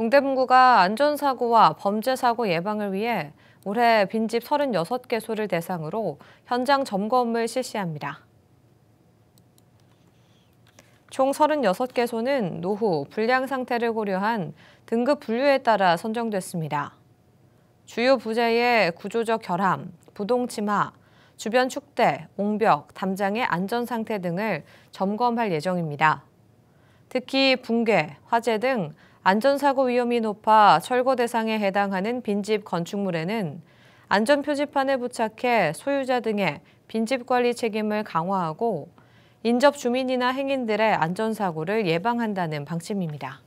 동대문구가 안전사고와 범죄사고 예방을 위해 올해 빈집 36개소를 대상으로 현장 점검을 실시합니다. 총 36개소는 노후, 불량 상태를 고려한 등급 분류에 따라 선정됐습니다. 주요 부재의 구조적 결함, 부동치마, 주변 축대, 옹벽, 담장의 안전 상태 등을 점검할 예정입니다. 특히 붕괴, 화재 등 안전사고 위험이 높아 철거 대상에 해당하는 빈집 건축물에는 안전표지판을 부착해 소유자 등의 빈집 관리 책임을 강화하고 인접 주민이나 행인들의 안전사고를 예방한다는 방침입니다.